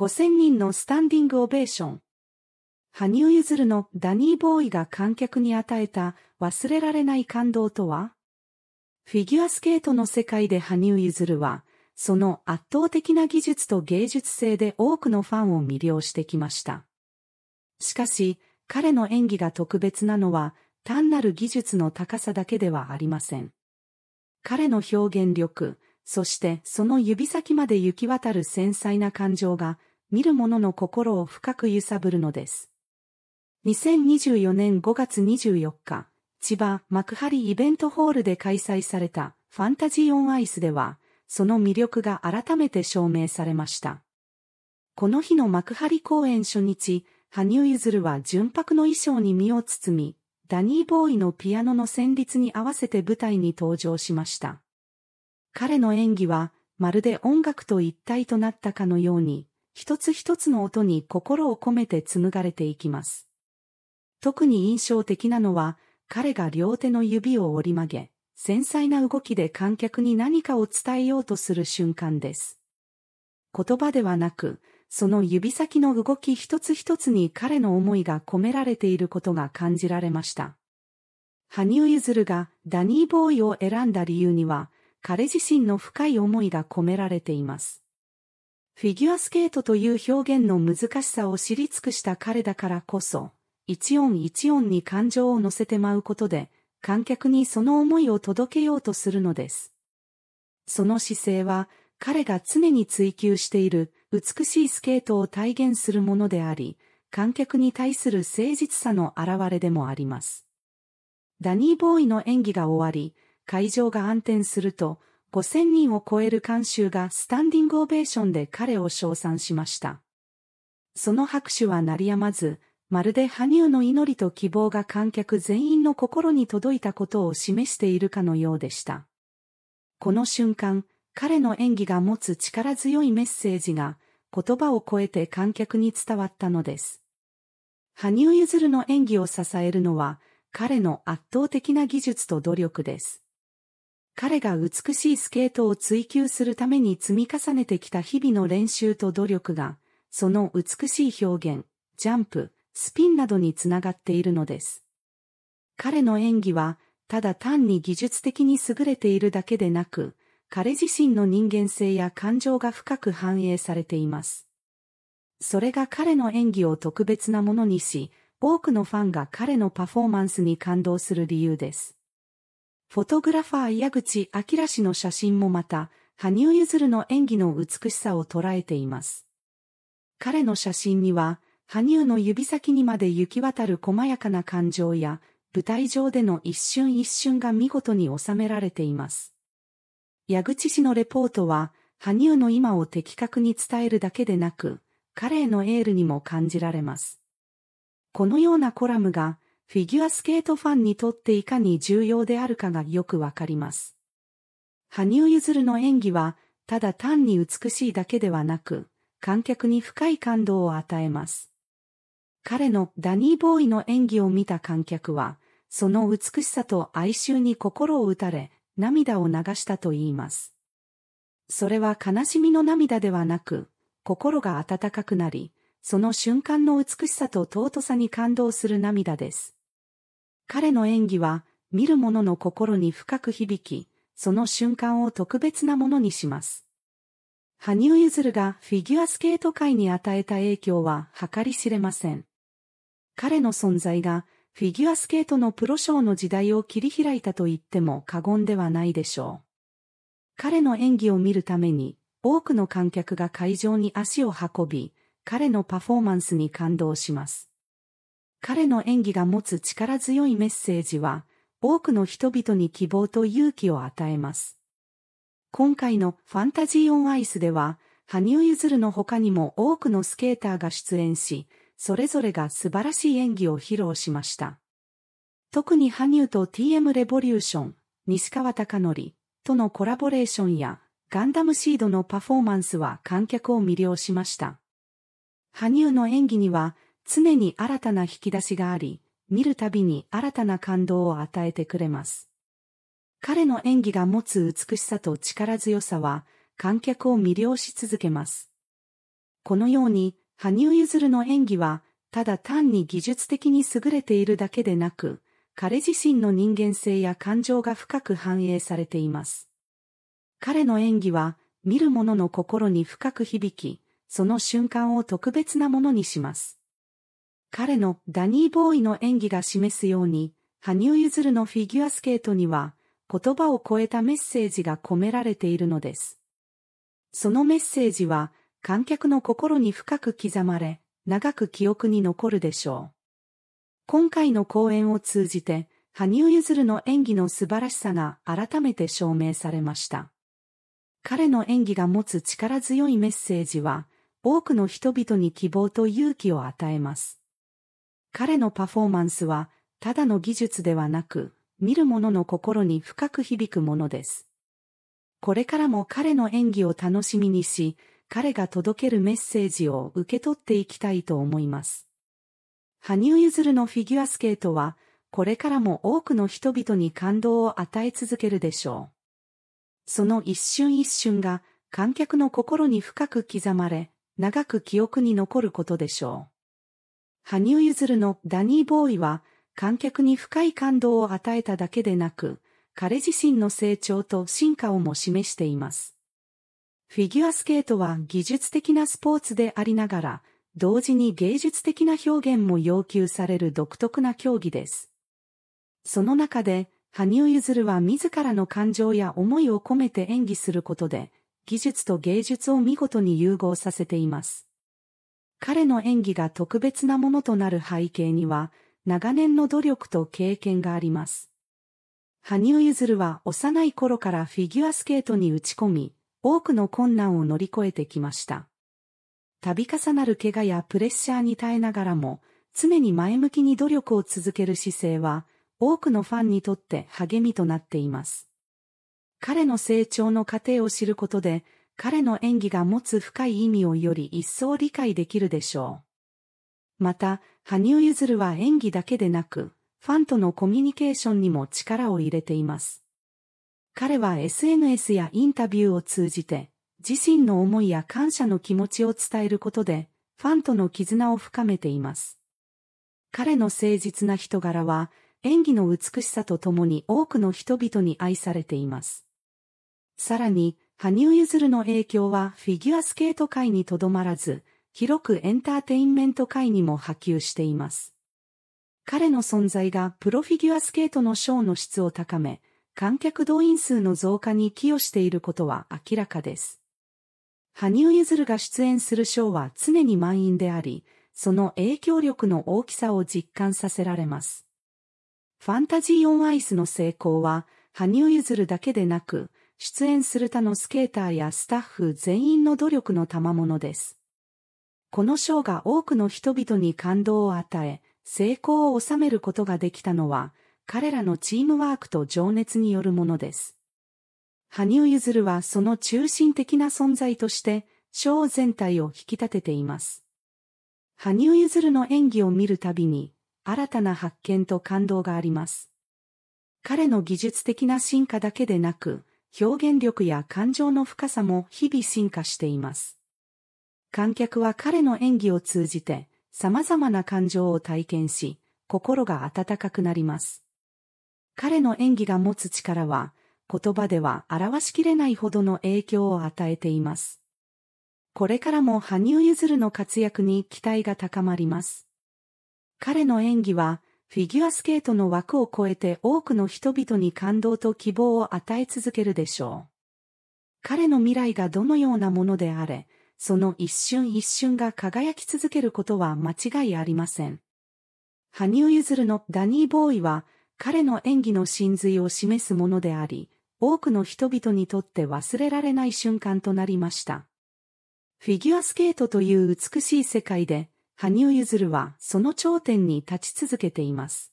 5000人のスタンディングオベーション。羽生結弦のダニーボーイが観客に与えた忘れられない感動とはフィギュアスケートの世界で羽生結弦は、その圧倒的な技術と芸術性で多くのファンを魅了してきました。しかし、彼の演技が特別なのは、単なる技術の高さだけではありません。彼の表現力、そしてその指先まで行き渡る繊細な感情が、見る者の心を深く揺さぶるのです。2024年5月24日、千葉幕張イベントホールで開催されたファンタジーオンアイスでは、その魅力が改めて証明されました。この日の幕張公演初日、羽生結弦は純白の衣装に身を包み、ダニーボーイのピアノの旋律に合わせて舞台に登場しました。彼の演技は、まるで音楽と一体となったかのように、一つ一つの音に心を込めて紡がれていきます。特に印象的なのは、彼が両手の指を折り曲げ、繊細な動きで観客に何かを伝えようとする瞬間です。言葉ではなく、その指先の動き一つ一つに彼の思いが込められていることが感じられました。羽生結弦がダニーボーイを選んだ理由には、彼自身の深い思いが込められています。フィギュアスケートという表現の難しさを知り尽くした彼だからこそ、一音一音に感情を乗せて舞うことで、観客にその思いを届けようとするのです。その姿勢は、彼が常に追求している美しいスケートを体現するものであり、観客に対する誠実さの表れでもあります。ダニー・ボーイの演技が終わり、会場が暗転すると、5000人を超える観衆がスタンディングオベーションで彼を称賛しました。その拍手は鳴りやまず、まるで羽生の祈りと希望が観客全員の心に届いたことを示しているかのようでした。この瞬間、彼の演技が持つ力強いメッセージが、言葉を超えて観客に伝わったのです。羽生結弦の演技を支えるのは、彼の圧倒的な技術と努力です。彼が美しいスケートを追求するために積み重ねてきた日々の練習と努力が、その美しい表現、ジャンプ、スピンなどにつながっているのです。彼の演技は、ただ単に技術的に優れているだけでなく、彼自身の人間性や感情が深く反映されています。それが彼の演技を特別なものにし、多くのファンが彼のパフォーマンスに感動する理由です。フォトグラファー矢口明氏の写真もまた、羽生結弦の演技の美しさを捉えています。彼の写真には、羽生の指先にまで行き渡る細やかな感情や、舞台上での一瞬一瞬が見事に収められています。矢口氏のレポートは、羽生の今を的確に伝えるだけでなく、彼へのエールにも感じられます。このようなコラムが、フィギュアスケートファンにとっていかに重要であるかがよくわかります。羽生結弦の演技は、ただ単に美しいだけではなく、観客に深い感動を与えます。彼のダニー・ボーイの演技を見た観客は、その美しさと哀愁に心を打たれ、涙を流したと言います。それは悲しみの涙ではなく、心が温かくなり、その瞬間の美しさと尊さに感動する涙です。彼の演技は、見る者の心に深く響き、その瞬間を特別なものにします。羽生結弦がフィギュアスケート界に与えた影響は計り知れません。彼の存在がフィギュアスケートのプロショーの時代を切り開いたと言っても過言ではないでしょう。彼の演技を見るために多くの観客が会場に足を運び、彼のパフォーマンスに感動します。彼の演技が持つ力強いメッセージは、多くの人々に希望と勇気を与えます。今回のファンタジーオンアイスでは、羽生結弦の他にも多くのスケーターが出演し、それぞれが素晴らしい演技を披露しました。特に羽生と TM レボリューション、西川貴則とのコラボレーションや、ガンダムシードのパフォーマンスは観客を魅了しました。羽生の演技には、常に新たな引き出しがあり、見るたびに新たな感動を与えてくれます。彼の演技が持つ美しさと力強さは、観客を魅了し続けます。このように、羽生結弦の演技は、ただ単に技術的に優れているだけでなく、彼自身の人間性や感情が深く反映されています。彼の演技は、見る者の心に深く響き、その瞬間を特別なものにします。彼のダニーボーイの演技が示すように、羽生結弦のフィギュアスケートには、言葉を超えたメッセージが込められているのです。そのメッセージは、観客の心に深く刻まれ、長く記憶に残るでしょう。今回の公演を通じて、羽生結弦の演技の素晴らしさが改めて証明されました。彼の演技が持つ力強いメッセージは、多くの人々に希望と勇気を与えます。彼のパフォーマンスは、ただの技術ではなく、見る者の心に深く響くものです。これからも彼の演技を楽しみにし、彼が届けるメッセージを受け取っていきたいと思います。羽生結弦のフィギュアスケートは、これからも多くの人々に感動を与え続けるでしょう。その一瞬一瞬が観客の心に深く刻まれ、長く記憶に残ることでしょう。羽生結弦のダニーボーイは、観客に深い感動を与えただけでなく、彼自身の成長と進化をも示しています。フィギュアスケートは技術的なスポーツでありながら、同時に芸術的な表現も要求される独特な競技です。その中で、羽生結弦は自らの感情や思いを込めて演技することで、技術と芸術を見事に融合させています。彼の演技が特別なものとなる背景には、長年の努力と経験があります。羽生結弦は幼い頃からフィギュアスケートに打ち込み、多くの困難を乗り越えてきました。度重なる怪我やプレッシャーに耐えながらも、常に前向きに努力を続ける姿勢は、多くのファンにとって励みとなっています。彼の成長の過程を知ることで、彼の演技が持つ深い意味をより一層理解できるでしょう。また、羽生結弦は演技だけでなく、ファンとのコミュニケーションにも力を入れています。彼は SNS やインタビューを通じて、自身の思いや感謝の気持ちを伝えることで、ファンとの絆を深めています。彼の誠実な人柄は、演技の美しさとともに多くの人々に愛されています。さらに、羽生結弦の影響はフィギュアスケート界にとどまらず、広くエンターテインメント界にも波及しています。彼の存在がプロフィギュアスケートのショーの質を高め、観客動員数の増加に寄与していることは明らかです。羽生結弦が出演するショーは常に満員であり、その影響力の大きさを実感させられます。ファンタジー・オン・アイスの成功は、羽生結弦だけでなく、出演する他のスケーターやスタッフ全員の努力の賜物です。このショーが多くの人々に感動を与え、成功を収めることができたのは、彼らのチームワークと情熱によるものです。羽生結弦はその中心的な存在として、ショー全体を引き立てています。羽生結弦の演技を見るたびに、新たな発見と感動があります。彼の技術的な進化だけでなく、表現力や感情の深さも日々進化しています。観客は彼の演技を通じて様々な感情を体験し、心が温かくなります。彼の演技が持つ力は、言葉では表しきれないほどの影響を与えています。これからも羽生結弦の活躍に期待が高まります。彼の演技は、フィギュアスケートの枠を超えて多くの人々に感動と希望を与え続けるでしょう。彼の未来がどのようなものであれ、その一瞬一瞬が輝き続けることは間違いありません。羽生結弦のダニーボーイは、彼の演技の真髄を示すものであり、多くの人々にとって忘れられない瞬間となりました。フィギュアスケートという美しい世界で、羽生結弦はその頂点に立ち続けています。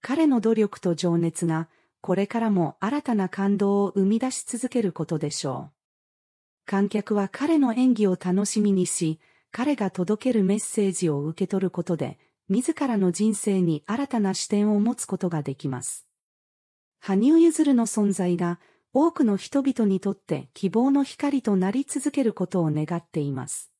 彼の努力と情熱が、これからも新たな感動を生み出し続けることでしょう。観客は彼の演技を楽しみにし、彼が届けるメッセージを受け取ることで、自らの人生に新たな視点を持つことができます。羽生結弦の存在が多くの人々にとって希望の光となり続けることを願っています。